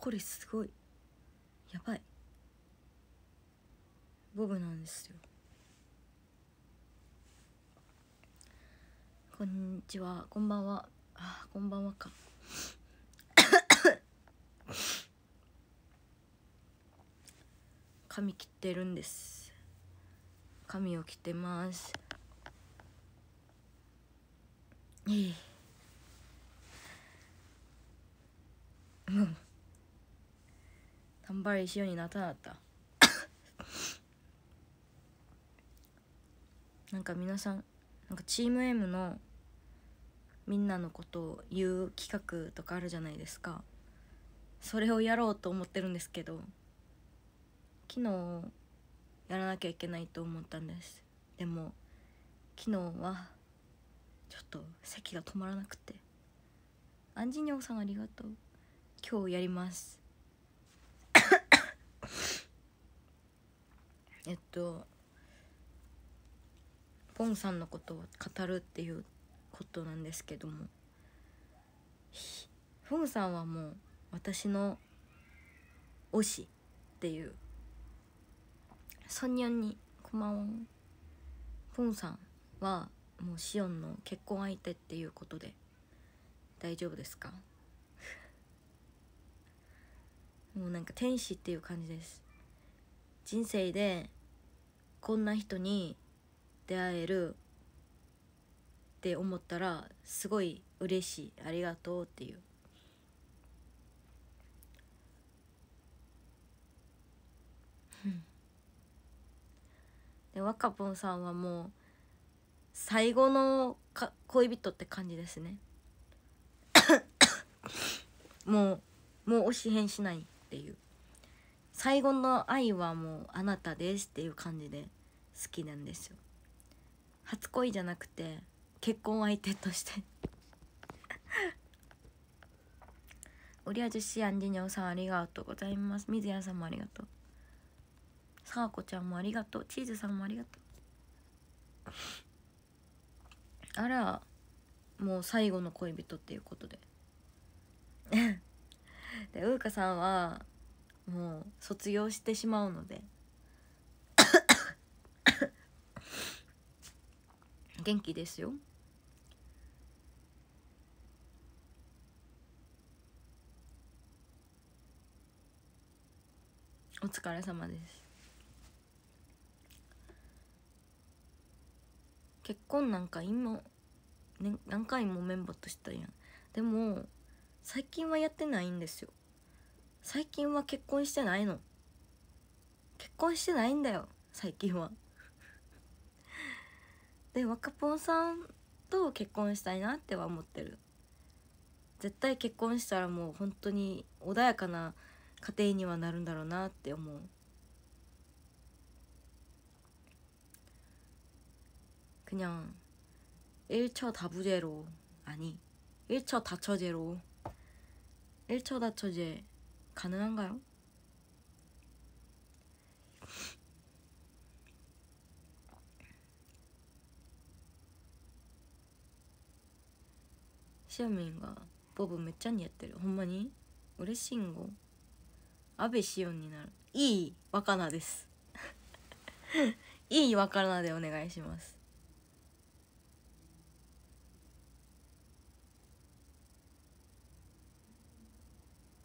これすごいやばいボブなんですよこんにちはこんばんはあこんばんはか髪切ってるんです髪を切ってますいいうん頑張りしようになたなった なんか皆さんなんかチーム M のみんなのことを言う企画とかあるじゃないですかそれをやろうと思ってるんですけど昨日やらなきゃいけないと思ったんですでも昨日はちょっと席が止まらなくてアンジニョさんありがとう今日やりますえっとポンさんのことを語るっていうことなんですけどもポンさんはもう私の推しっていうソニョンにこまんポンさんはもうシオンの結婚相手っていうことで大丈夫ですか もうなんか天使っていう感じです人生でこんな人に出会えるって思ったらすごい嬉しいありがとうっていう で若ぽんさんはもう最後のか恋人って感じですね もうもうおしんしないっていう最後の愛はもうあなたですっていう感じで好きなんですよ初恋じゃなくて結婚相手としておりあじしあんじにょさんありがとうございます水谷さんもありがとうさあこちゃんもありがとうチーズさんもありがとうあらもう最後の恋人っていうことで でううかさんはもう卒業してしまうので 元気ですよお疲れ様です結婚なんか今、ね、何回もメンバーとしたやんでも最近はやってないんですよ最近は結婚してないの結婚してないんだよ最近は で若ぽんさんと結婚したいなっては思ってる絶対結婚したらもう本当に穏やかな家庭にはなるんだろうなって思う그냥일처다부제로아니일처다처제로일처다처제가능한가요シアミンがボブめっちゃ似合ってるほんまに嬉しいんご安倍しおんになるいい若菜ですいい若菜でお願いします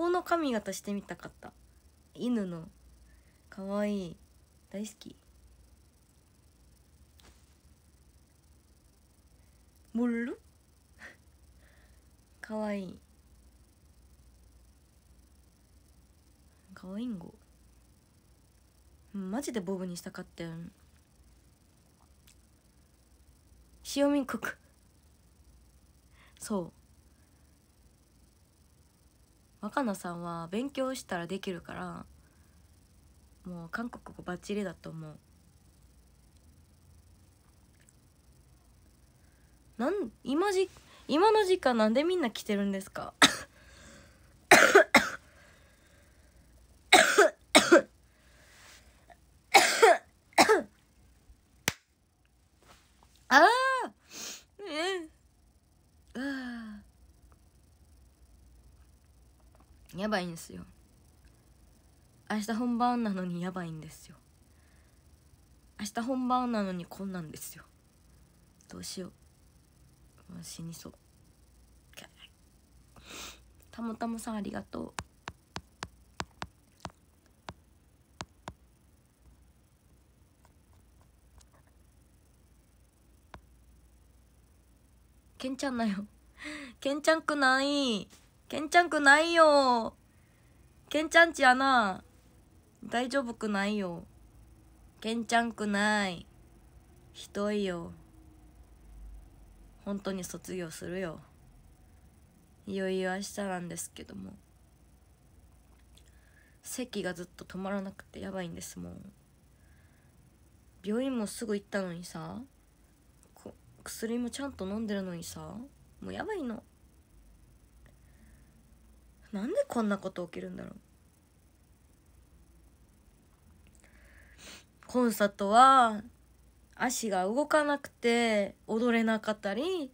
この髪型してみたかった犬のかわいい大好きモルかわ いいかわいいんごマジでボブにしたかったよ塩民国そう若菜さんは勉強したらできるからもう韓国語バッチリだと思うなん今じ今の時間なんでみんな来てるんですかやばいんですよ明日本番なのにやばいんですよ明日本番なのにこんなんですよどうしようもう死にそうたもたもさんありがとうけんちゃんなよけんちゃんくないけんちゃんくないよけんちゃんちやな大丈夫くないよけんちゃんくないひどいよ本当に卒業するよいよいよ明日なんですけども席がずっと止まらなくてやばいんですもう病院もすぐ行ったのにさ薬もちゃんと飲んでるのにさもうやばいのなんでこんなこと起きるんだろうコンサートは足が動かなくて踊れなかったり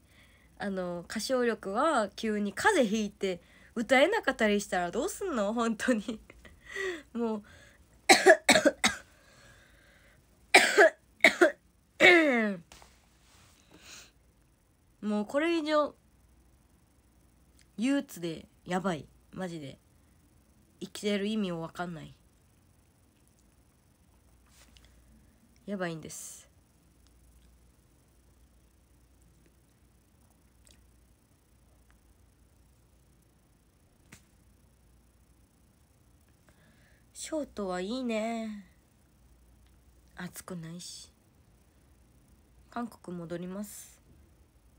あの歌唱力は急に風邪ひいて歌えなかったりしたらどうすんの本当にもうもうこれ以上憂鬱でやばいマジで生きてる意味を分かんないやばいんですショートはいいね暑くないし韓国戻ります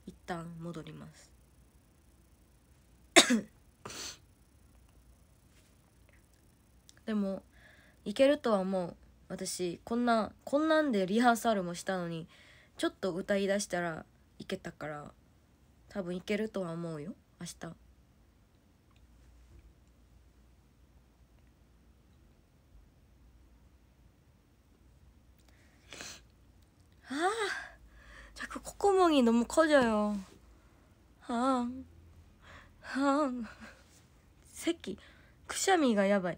一旦戻ります でもいけるとは思う私こんなこんなんでリハーサルもしたのにちょっと歌いだしたらいけたから多分いけるとは思うよ明日ああじゃあここもに飲むかじゃよはあはあ咳くしゃみがやばい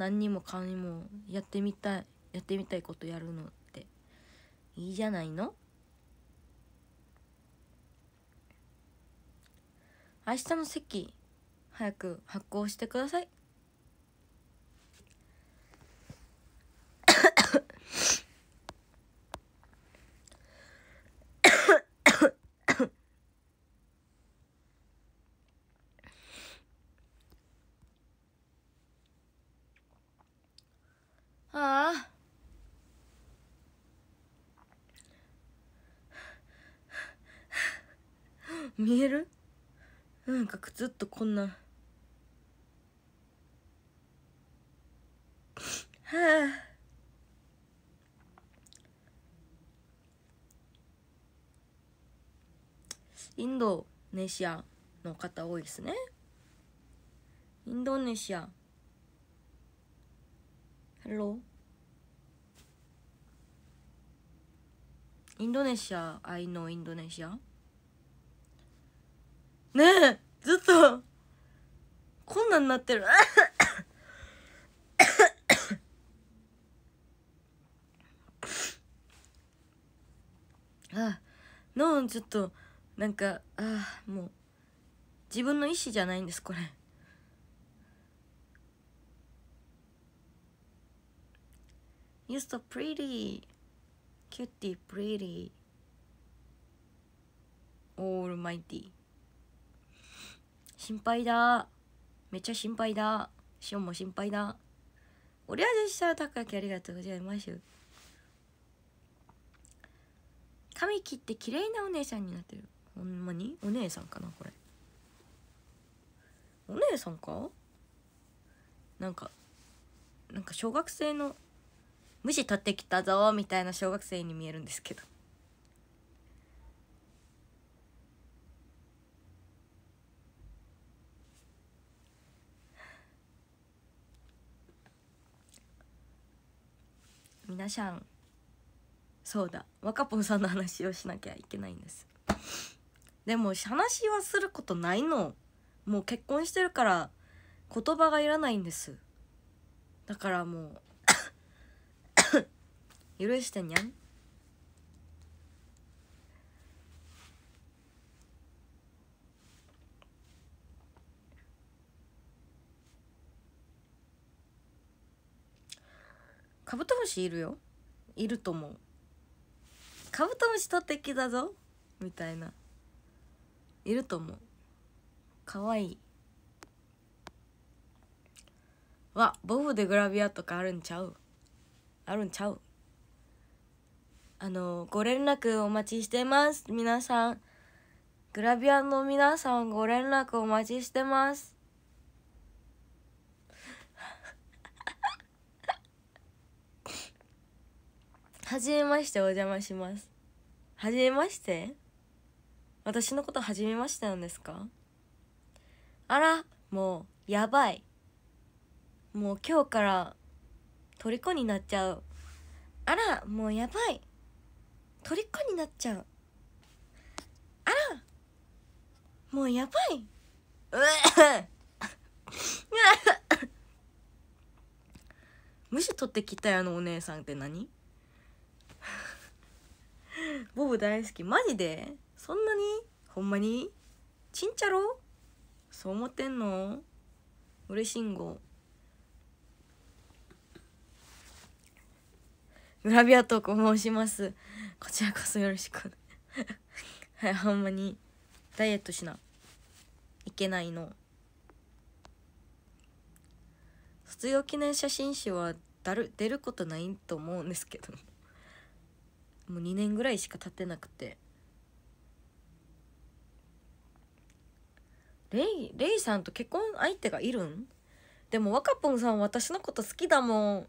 何にもかにもやってみたいやってみたいことやるのっていいじゃないの明日の席早く発行してください見えるなんかくつっとこんなはあインドネシアの方多いですねインドネシア Hello インドネシア I know インドネシアねえずっとこんなんなってるあのちょっとなんかあもう自分の意思じゃないんですこれ「You're so pretty c u t i ー pretty almighty」心配だめっちゃ心配だしオんも心配だおりゃでしたたかきありがとうございます髪切って綺麗なお姉さんになってるほんまにお姉さんかなこれお姉さんかなんかなんか小学生の無視取ってきたぞみたいな小学生に見えるんですけど皆さんそうだ若ぽんさんの話をしなきゃいけないんですでも話はすることないのもう結婚してるから言葉がいらないんですだからもう 許してにゃんカブトムシいるよいると思うカブトムシ取ってきたぞみたいないると思うかわいいわボブでグラビアとかあるんちゃうあるんちゃうあのご連絡お待ちしてます皆さんグラビアの皆さんご連絡お待ちしてますはじめましてお邪魔しますはじめまして私のことはじめましてなんですかあらもうやばいもう今日から虜になっちゃうあらもうやばい虜になっちゃうあらもうやばいうえむし取ってきたよあのお姉さんって何 ボブ大好きマジでそんなにほんまにちんちゃろそう思ってんの嬉しいんごグラビアトーク申しますこちらこそよろしく はいほんまにダイエットしないけないの卒業記念写真集はだる出ることないと思うんですけどもう2年ぐらいしか経ってなくてレイレイさんと結婚相手がいるんでも若ぽんさんは私のこと好きだもん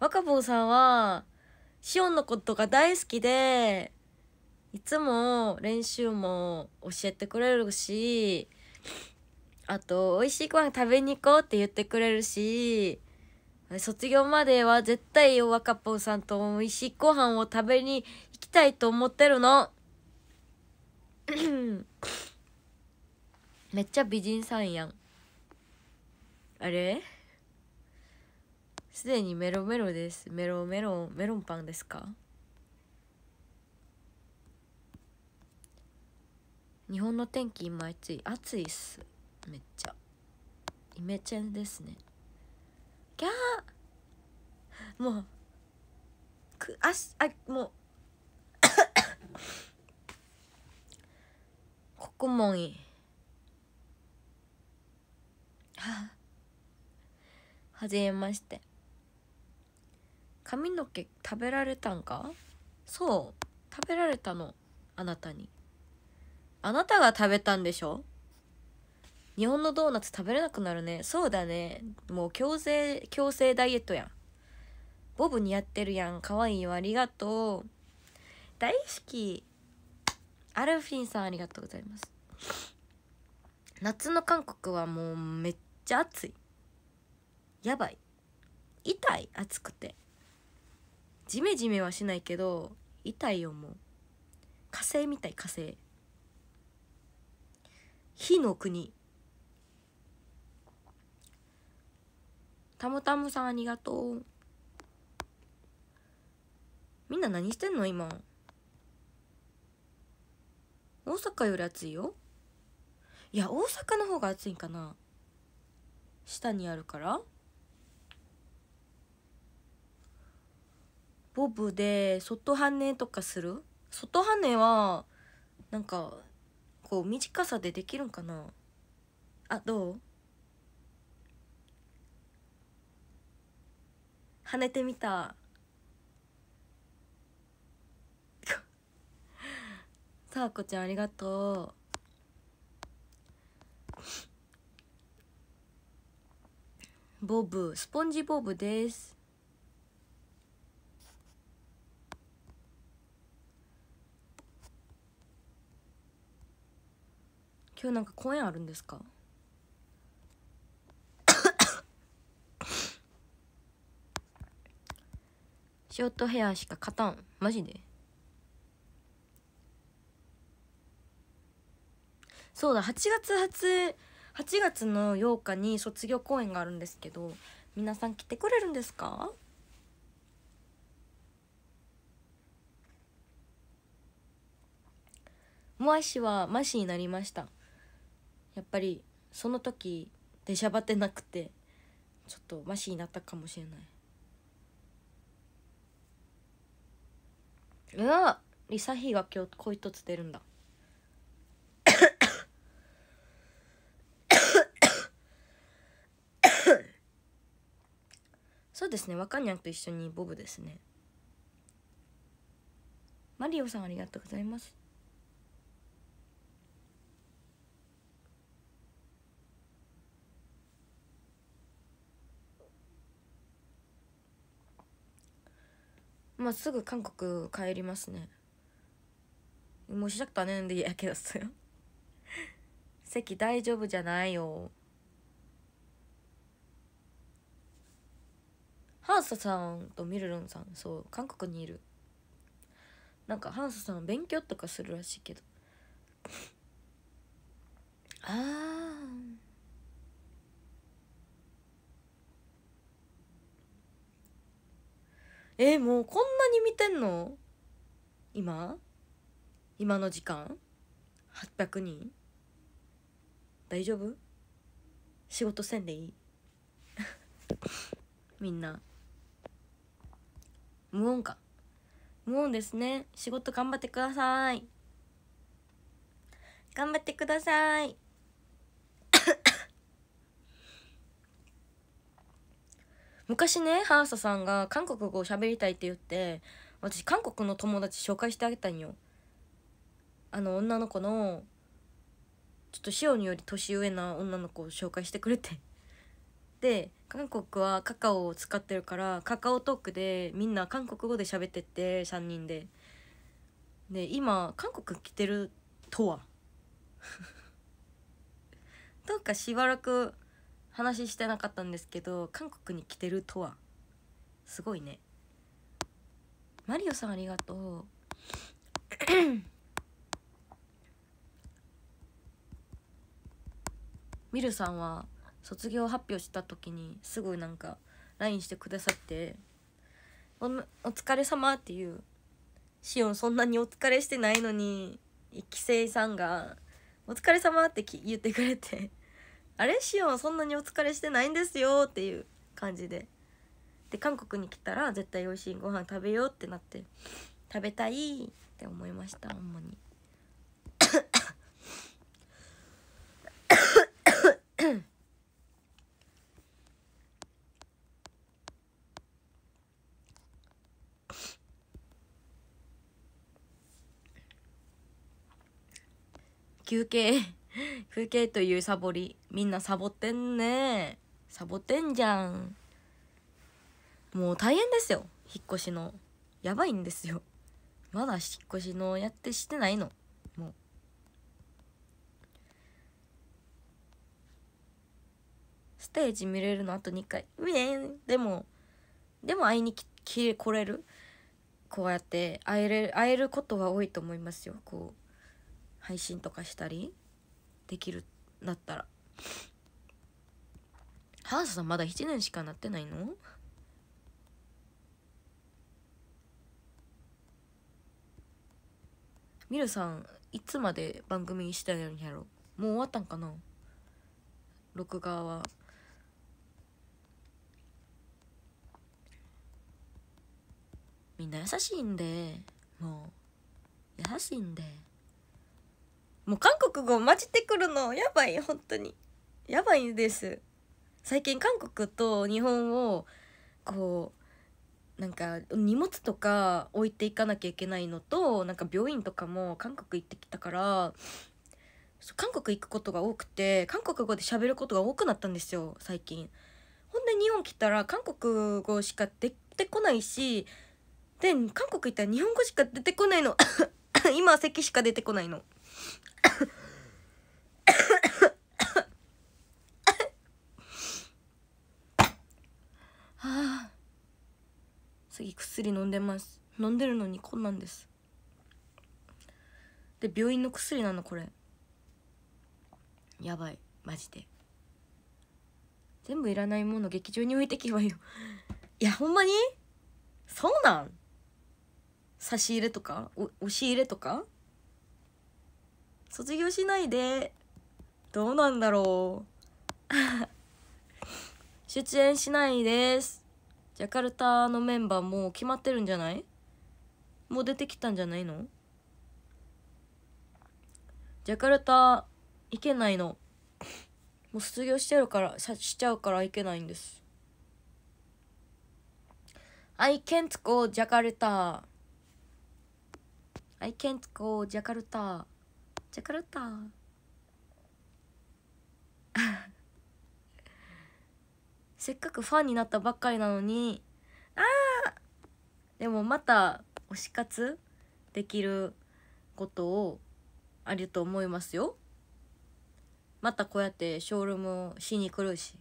若ぽんさんはしおんのことが大好きでいつも練習も教えてくれるしあと美味しいご飯食べに行こうって言ってくれるし卒業までは絶対お若ぽうさんと美味しいご飯を食べに行きたいと思ってるの めっちゃ美人さんやんあれすでにメロメロですメロメロメロンパンですか日本の天気今暑い暑いっすめっちゃイメチェンですねがもうくあしあもう ここもいいははじめまして髪の毛食べられたんかそう食べられたのあなたにあなたが食べたんでしょ日本のドーナツ食べれなくなるねそうだねもう強制強制ダイエットやんボブ似合ってるやんかわいいよありがとう大好きアルフィンさんありがとうございます夏の韓国はもうめっちゃ暑いやばい痛い暑くてジメジメはしないけど痛いよもう火星みたい火星火の国たむたむさんありがとうみんな何してんの今大阪より暑いよいや大阪の方が暑いんかな下にあるからボブで外跳ねとかする外跳ねはなんかこう短さでできるんかなあどう跳ねてみたさあこちゃんありがとうボブスポンジボブです今日なんか公演あるんですかショートヘアしか勝たんマジでそうだ8月初8月の8日に卒業公演があるんですけど皆さん来てくれるんですかもアしはマシになりましたやっぱりその時出しゃばってなくてちょっとマシになったかもしれないうわリサヒが今日こういつ出るんだそうですねわかんにゃんと一緒にボブですねマリオさんありがとうございますまあすぐ韓国帰りますねもうしなくたねんでやけどすよ 席大丈夫じゃないよハンサさんとミルルンさんそう韓国にいるなんかハンサさん勉強とかするらしいけど ああえー、もうこんなに見てんの今今の時間800人大丈夫仕事せんでいい みんな無音か無音ですね仕事頑張ってください頑張ってください昔ねハーサさんが韓国語を喋りたいって言って私韓国の友達紹介してあげたんよあの女の子のちょっとシにより年上な女の子を紹介してくれてで韓国はカカオを使ってるからカカオトークでみんな韓国語で喋ってって3人でで今韓国来てるとは どうかしばらく話してなかったんですけど韓国に来てるとはすごいねマリオさんありがとう ミルさんは卒業発表した時にすぐなんか LINE してくださってお「お疲れ様っていうシオンそんなにお疲れしてないのに一期生さんが「お疲れ様ってき言ってくれてあれしオンそんなにお疲れしてないんですよっていう感じでで韓国に来たら絶対美味しいご飯食べようってなって食べたいって思いましたほんまに休憩 風景というサボりみんなサボってんねサボってんじゃんもう大変ですよ引っ越しのやばいんですよまだ引っ越しのやってしてないのもうステージ見れるのあと2回うえんでもでも会いにきき来れるこうやって会える会えることは多いと思いますよこう配信とかしたりできるなったらハースさんまだ1年しかなってないのミルさんいつまで番組してるんやろもう終わったんかな録画はみんな優しいんでもう優しいんで。もう韓国語混じってくるのやばい本当にやばいです最近韓国と日本をこうなんか荷物とか置いていかなきゃいけないのとなんか病院とかも韓国行ってきたから韓国行くことが多くて韓国語で喋ることが多くなったんですよ最近ほんで日本来たら韓国語しか出てこないしで韓国行ったら日本語しか出てこないの 今は席しか出てこないの はあ次薬飲んでます飲んでるのにこんなんですで病院の薬なのこれやばいマジで全部いらないもの劇場に置いてきばよ いやほんまにそうなん差し入れとかお押し入れとか卒業しないでどうなんだろう 出演しないですジャカルタのメンバーもう決まってるんじゃないもう出てきたんじゃないのジャカルタ行けないのもう卒業してるからししちゃうから行けないんです I can't go Jakarta I can't go Jakarta じゃ狂った せっかくファンになったばっかりなのにああでもまた推し活できることをあると思いますよまたこうやってショールームしに来るし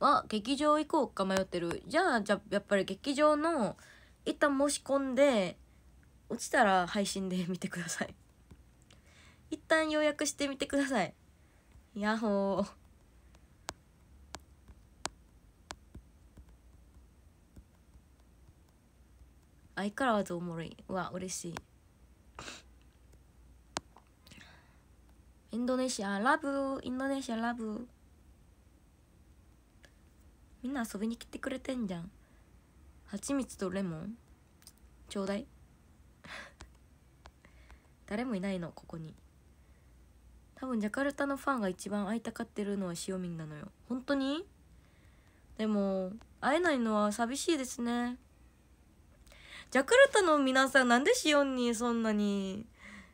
あ劇場行こうか迷ってるじゃあじゃやっぱり劇場の一旦申し込んで落ちたら配信で見てください一旦予約してみてくださいヤッホー相変わらずおもろいわ嬉しいインドネシアラブインドネシアラブみんな遊びに来てくれてんじゃん蜂蜜とレモンちょうだい誰もいないのここに多分ジャカルタのファンが一番会いたかってるのはしおみんなのよ本当にでも会えないのは寂しいですねジャカルタの皆さんなんでしおんにそんなに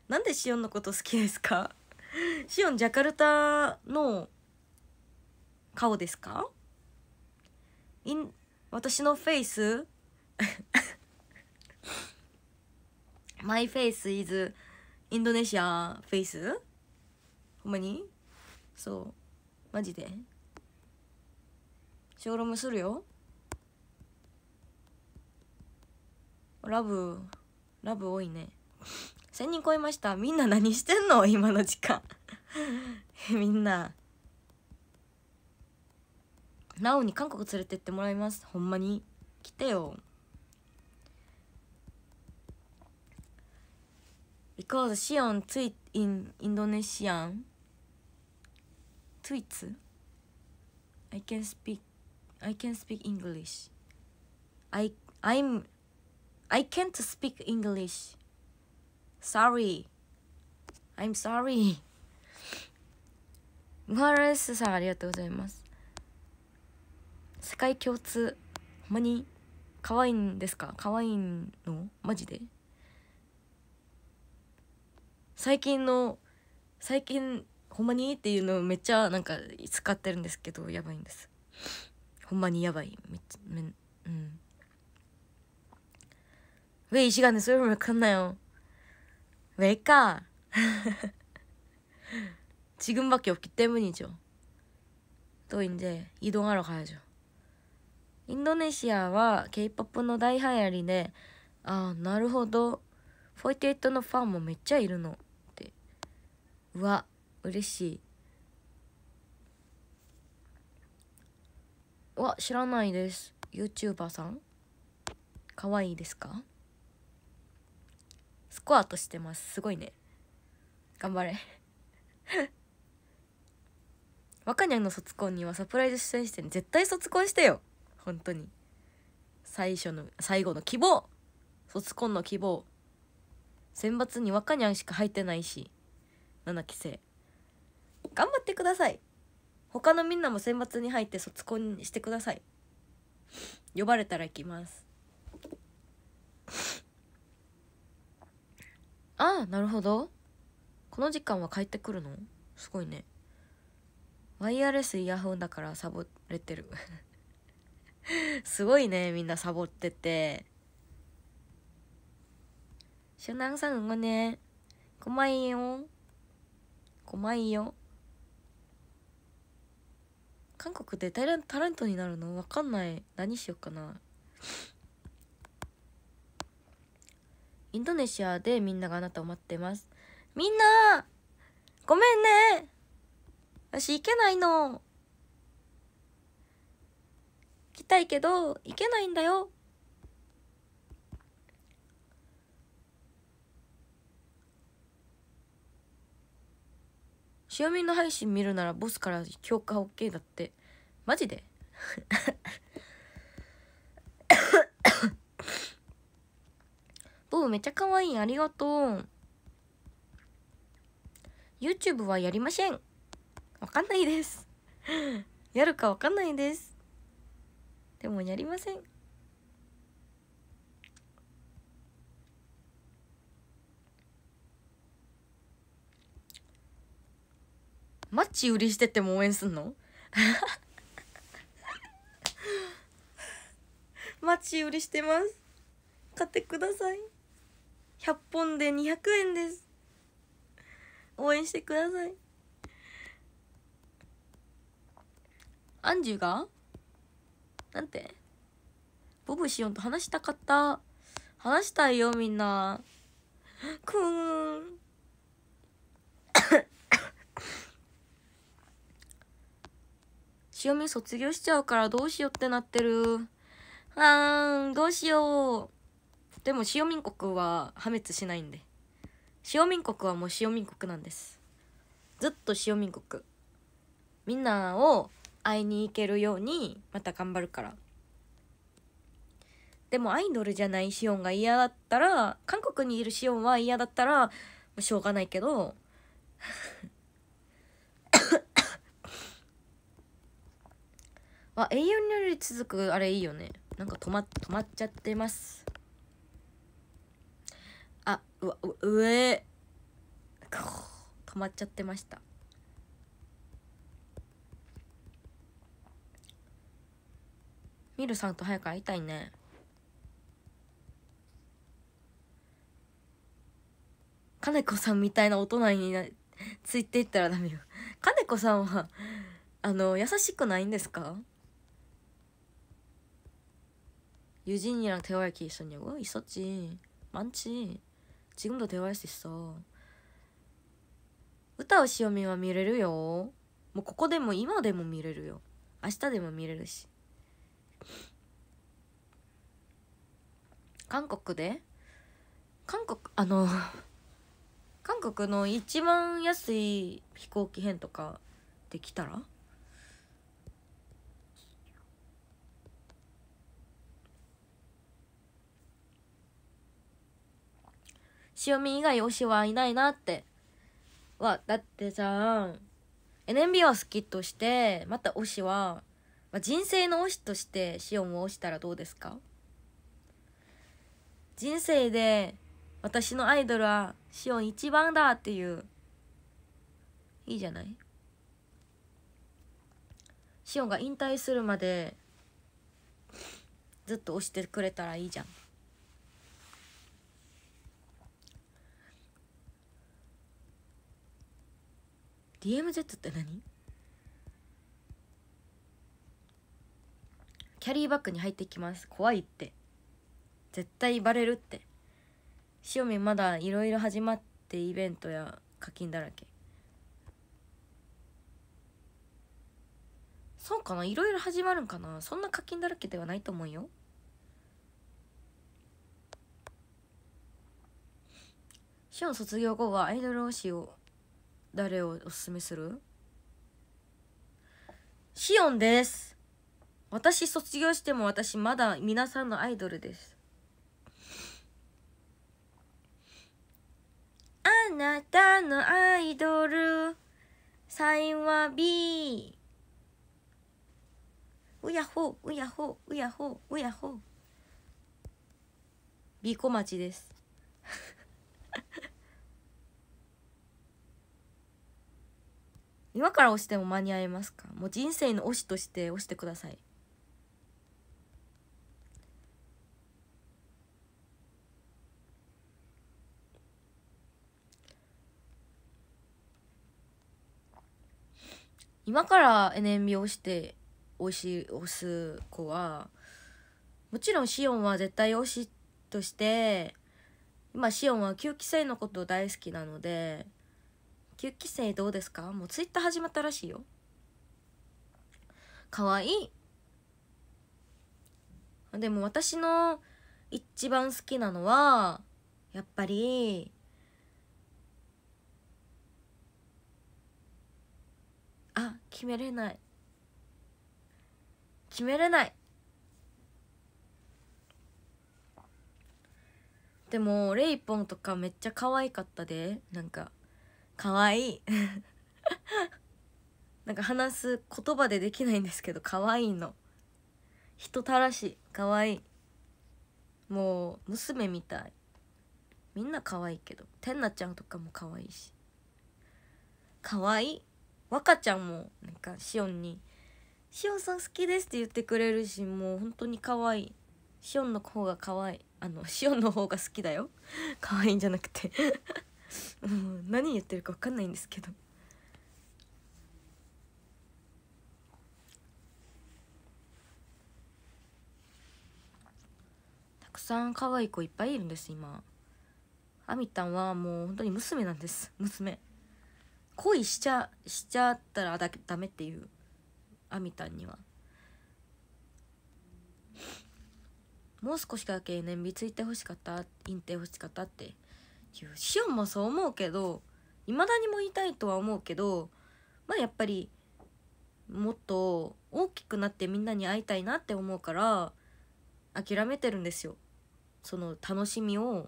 なんでしおんのこと好きですかしおんジャカルタの顔ですか私のフェイスマイフェイスイズインドネシアフェイスほんまにそうマジでショールームするよラブラブ多いね1000人超えましたみんな何してんの今の時間 みんななおに韓国連れてってもらいますほんまに来てよ because シオンツイインインドネシアンツイツ I can speak I can speak English I I'm I can't speak English sorry I'm sorry ムーラスさんありがとうございます世界共通ほんまに可愛いんですか可愛いのマジで最近の最近ほんまにっていうのをめっちゃなんか使ってるんですけどやばいんですほんまにやばいめっちゃめうんウェイ石がねそういうの分かんなよウェイか지금밖에없기때문と죠또이移動あ하か가じゃインドネシアは K-POP の大流行りでああなるほど48のファンもめっちゃいるのうわ嬉しいわ知らないです YouTuber さん可愛いですかスコアとしてますすごいね頑張れ 若にゃんの卒婚にはサプライズ出演して絶対卒婚してよ本当に最初の最後の希望卒婚の希望選抜に若にゃんしか入ってないし7期生頑張ってください他のみんなも選抜に入って卒コンしてください呼ばれたら行きますああなるほどこの時間は帰ってくるのすごいねワイヤレスイヤホンだからサボれてる すごいねみんなサボっててシュナンさんごねごまいよ5万4韓国でタレタレントになるの分かんない何しよっかなインドネシアでみんながあなたを待ってますみんなごめんね私行けないの行きたいけど行けないんだよちよみの配信見るならボスから評価 OK だって。マジでボブめっちゃ可愛いありがとう。YouTube はやりません。わかんないです。やるかわかんないです。でもやりません。マッチ売りしてても応援すんの マッチ売りしてます買ってください100本で200円です応援してくださいアンジュがなんてボブシオンと話したかった話したいよみんなくーん潮見卒業しちゃうからどうしようってなってる。あーん、どうしよう。でも潮民国は破滅しないんで。潮民国はもう潮民国なんです。ずっと潮民国。みんなを会いに行けるようにまた頑張るから。でもアイドルじゃないシオンが嫌だったら、韓国にいるシオンは嫌だったら、しょうがないけど、あ永遠により続くあれいいよねなんか止ま止まっちゃってますあうわ上え止まっちゃってましたミルさんと早く会いたいね金子さんみたいな大人になついていったらダメよ金子さんはあの優しくないんですか유진이랑대화할기회있었냐고있었지많지지금도대화할수있어歌うしおみは見れるよ。もうここでも今でも見れるよ。明日でも見れるし。韓国で韓国、あの韓国の一番安い飛行機編とかできたらしおみ以外推しはいないなってはだってさ NMB は好きとしてまた推しは、まあ、人生の推しとしてしおんを推したらどうですか人生で私のアイドルはしおん一番だっていういいじゃないしおんが引退するまでずっと推してくれたらいいじゃん DMZ って何キャリーバッグに入ってきます怖いって絶対バレるってしおみまだいろいろ始まってイベントや課金だらけそうかないろいろ始まるんかなそんな課金だらけではないと思うよしおん卒業後はアイドル推しを誰をおすすめするシオンです私卒業しても私まだ皆さんのアイドルですあなたのアイドルサインは B うやほううやほううやほううやほう B 小町です今から押しても間に合いますかもう人生の推しとして押してください今から NMB をして推し押す子はもちろんシオンは絶対推しとして今シオンは吸期生のことを大好きなので9期生どうですかもうツイッター始まったらしいよかわいいでも私の一番好きなのはやっぱりあ決めれない決めれないでもレイポンとかめっちゃ可愛かったでなんか可愛いい なんか話す言葉でできないんですけどかわいいの人たらしかわいいもう娘みたいみんな可愛いけどてんなちゃんとかも可愛いし可愛い若ちゃんもなんかしおんに「しおんさん好きです」って言ってくれるしもう本当に可愛いしおんの方が可愛いあのしおんの方が好きだよ可愛いんじゃなくて何言ってるか分かんないんですけどたくさん可愛い子いっぱいいるんです今あみたんはもう本当に娘なんです娘恋しちゃしちゃったらだダメっていうあみたんにはもう少しだけ燃費ついてほしかったインテほしかったってシオンもそう思うけどいまだにも言いたいとは思うけどまあやっぱりもっと大きくなってみんなに会いたいなって思うから諦めてるんですよその楽しみを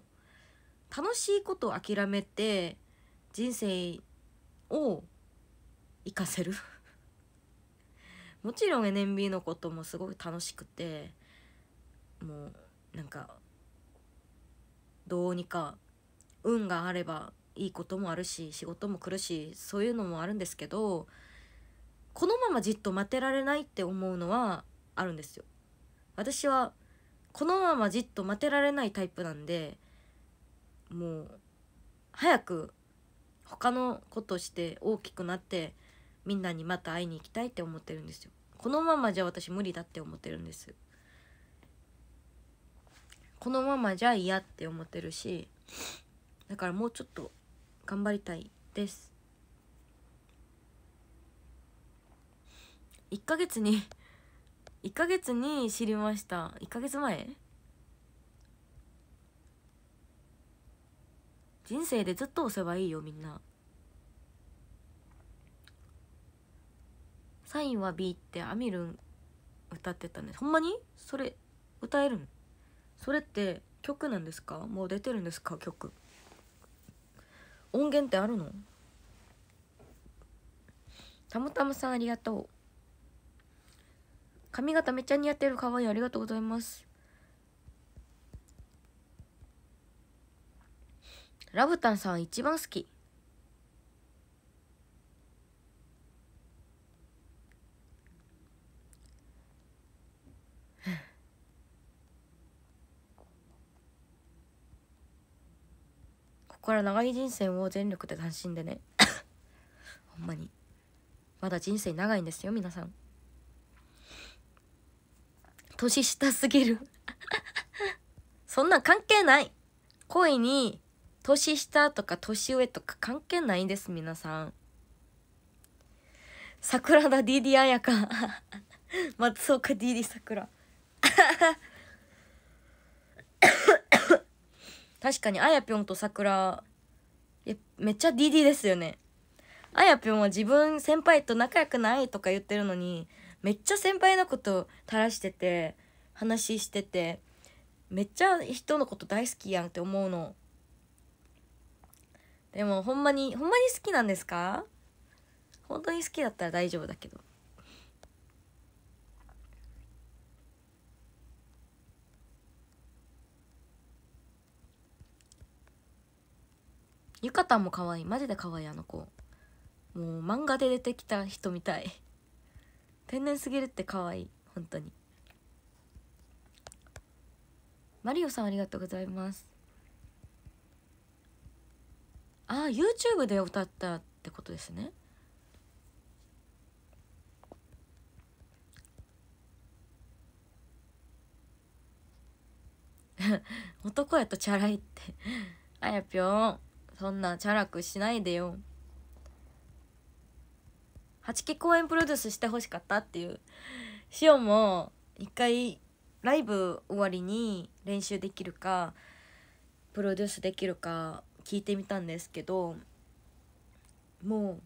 楽しいことを諦めて人生を生かせるもちろん NMB のこともすごく楽しくてもうなんかどうにか運があればいいこともあるし仕事も来るしそういうのもあるんですけどこのままじっと待てられないって思うのはあるんですよ。私はこのままじっと待てられないタイプなんでもう早く他のことして大きくなってみんなにまた会いに行きたいって思ってるんですよ。このままじゃ私無理だって思ってるんです。このままじゃ嫌って思ってるしだからもうちょっと頑張りたいです1ヶ月に1ヶ月に知りました1ヶ月前人生でずっと押せばいいよみんなサインは B ってアミルン歌ってたんですほんまにそれ歌えるんそれって曲なんですかもう出てるんですか曲音源ってあるのたまたまさんありがとう髪型めっちゃ似合ってる可愛いありがとうございますラブタンさん一番好きから長い人生を全力で楽しんでね ほんまにまだ人生長いんですよ皆さん年下すぎる そんなん関係ない恋に年下とか年上とか関係ないんです皆さん桜田ィアヤカ松岡ディディ桜 確かにあやぴょんと桜めっちゃ DD ですよねあやぴょんは自分先輩と仲良くないとか言ってるのにめっちゃ先輩のこと垂らしてて話しててめっちゃ人のこと大好きやんって思うのでもほんまにほんまに好きなんですか本当に好きだったら大丈夫だけどゆかたんも可愛いマジで可愛いあの子もう漫画で出てきた人みたい天然すぎるって可愛い本当にマリオさんありがとうございますああ YouTube で歌ったってことですね 男やとチャラいってあやぴょんそんなチャラくしないでよ八木公演プロデュースしてほしかったっていうしおも一回ライブ終わりに練習できるかプロデュースできるか聞いてみたんですけども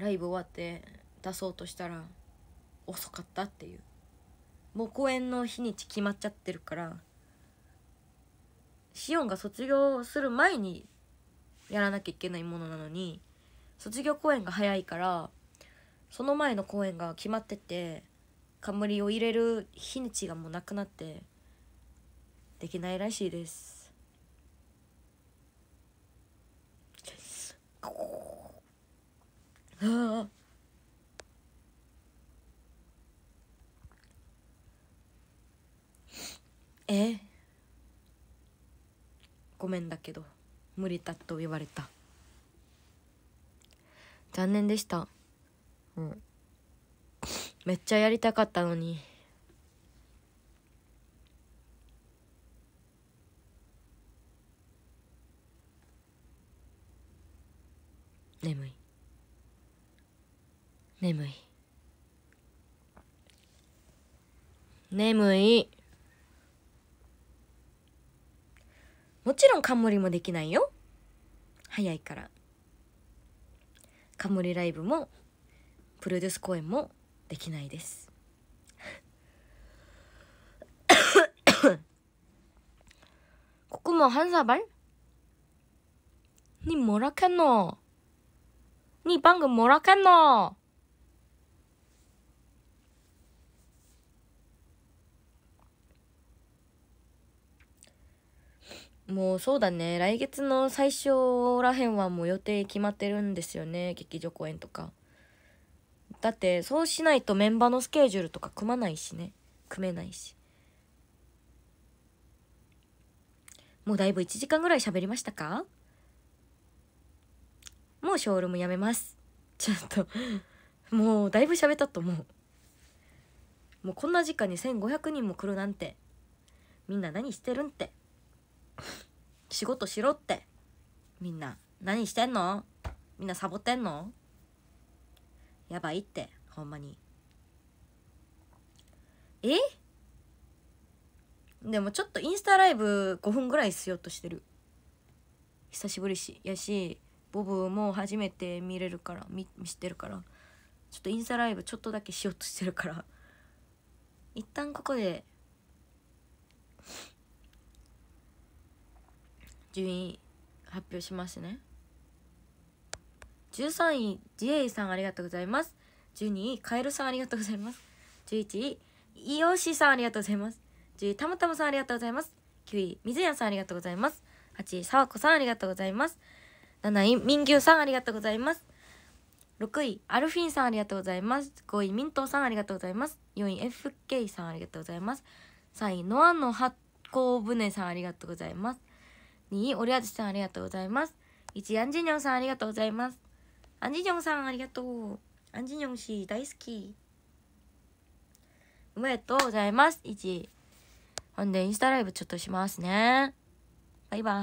うライブ終わって出そうとしたら遅かったっていうもう公演の日にち決まっちゃってるからシオンが卒業する前にやらなきゃいけないものなのに卒業公演が早いからその前の公演が決まってて冠を入れる日にちがもうなくなってできないらしいですあえごめんだけど無理だと言われた残念でしたうんめっちゃやりたかったのに眠い眠い眠いもちろん冠もできないよ早いから冠ライブもプロデュース公演もできないです ここもハンサバに발니んの。に、노니방もらけんのもうそうだね来月の最初らへんはもう予定決まってるんですよね劇場公演とかだってそうしないとメンバーのスケジュールとか組まないしね組めないしもうだいぶ1時間ぐらい喋りましたかもうショールームやめますちょっともうだいぶ喋ったと思うもうこんな時間に1500人も来るなんてみんな何してるんって仕事しろってみんな何してんのみんなサボってんのやばいってほんまにえでもちょっとインスタライブ5分ぐらいしようとしてる久しぶりしやしボブも初めて見れるから見見してるからちょっとインスタライブちょっとだけしようとしてるから一旦ここで順位発表しますね13位ジエイさんありがとうございます12位カエルさんありがとうございます11位イオシさんありがとうございます10位たまたまさんありがとうございます9位水谷さんありがとうございます8位さわこさんありがとうございます7位民牛さんありがとうございます6位アルフィンさんありがとうございます5位ミントさんありがとうございます4位 FK さんありがとうございます3位ノアの発行船さんありがとうございますに位、オリアーさんありがとうございます。1位、アンジニョンさんありがとうございます。アンジニョンさんありがとう。アンジニョン氏大好き。おめでとうございます。1位。ほんで、インスタライブちょっとしますね。バイバイ。